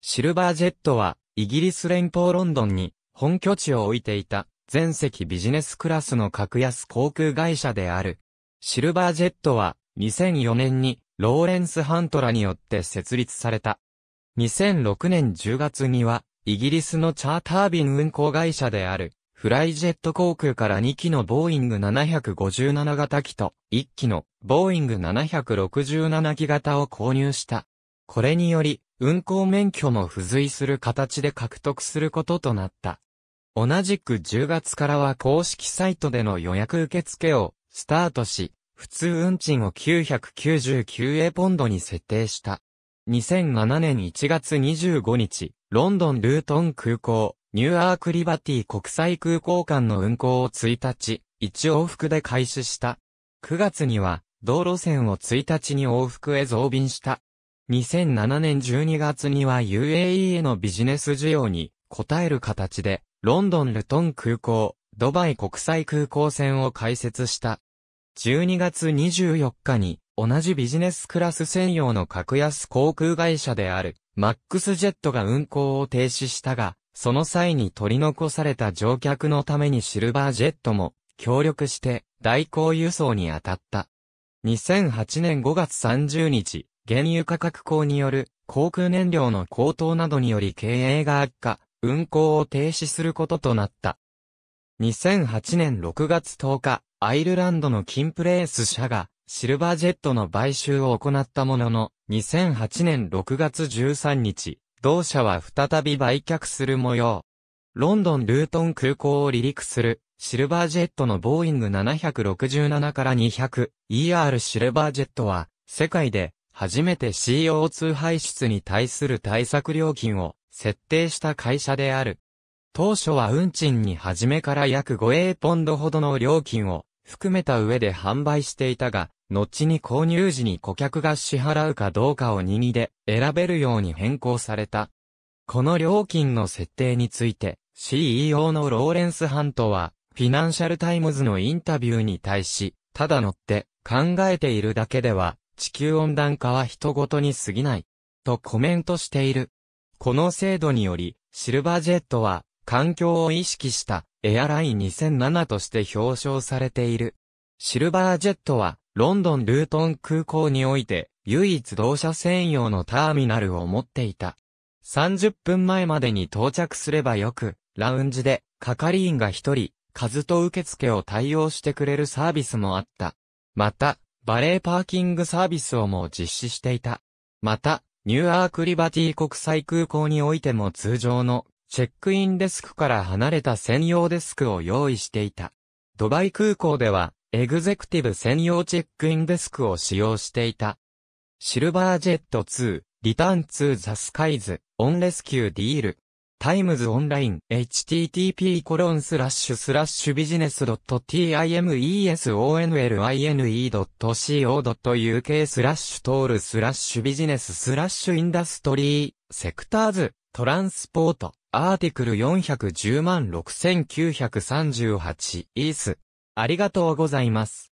シルバージェットは、イギリス連邦ロンドンに本拠地を置いていた、全席ビジネスクラスの格安航空会社である。シルバージェットは、2004年に、ローレンス・ハントラによって設立された。2006年10月には、イギリスのチャーター便運航会社である、フライジェット航空から2機のボーイング757型機と、1機のボーイング767機型を購入した。これにより、運行免許も付随する形で獲得することとなった。同じく10月からは公式サイトでの予約受付をスタートし、普通運賃を 999A ポンドに設定した。2007年1月25日、ロンドンルートン空港、ニューアークリバティ国際空港間の運行を1日、1往復で開始した。9月には、道路線を1日に往復へ増便した。2007年12月には UAE へのビジネス需要に応える形で、ロンドンルトン空港、ドバイ国際空港線を開設した。12月24日に、同じビジネスクラス専用の格安航空会社である、マックスジェットが運航を停止したが、その際に取り残された乗客のためにシルバージェットも協力して代行輸送に当たった。2008年5月30日、原油価格高による航空燃料の高騰などにより経営が悪化、運航を停止することとなった。2008年6月10日、アイルランドのキンプレース社がシルバージェットの買収を行ったものの、2008年6月13日、同社は再び売却する模様。ロンドンルートン空港を離陸するシルバージェットのボーイング767から 200ER シルバージェットは世界で初めて CO2 排出に対する対策料金を設定した会社である。当初は運賃に初めから約5 a ポンドほどの料金を含めた上で販売していたが、後に購入時に顧客が支払うかどうかを任意で選べるように変更された。この料金の設定について CEO のローレンス・ハントは、フィナンシャルタイムズのインタビューに対し、ただ乗って考えているだけでは地球温暖化は人ごとに過ぎない、とコメントしている。この制度により、シルバージェットは、環境を意識した、エアライン2007として表彰されている。シルバージェットは、ロンドンルートン空港において、唯一同社専用のターミナルを持っていた。30分前までに到着すればよく、ラウンジで、係員が一人、数と受付を対応してくれるサービスもあった。また、バレーパーキングサービスをも実施していた。また、ニューアークリバティ国際空港においても通常のチェックインデスクから離れた専用デスクを用意していた。ドバイ空港では、エグゼクティブ専用チェックインデスクを使用していた。シルバージェット2、リターン2ザスカイズ、オンレスキューディール、タイムズオンライン、http コロンスラッシュスラッシュビジネス .timesonline.co.uk スラッシュトールスラッシュビジネススラッシュインダストリー、セクターズ、トランスポート、アーティクル4106938イース。ありがとうございます。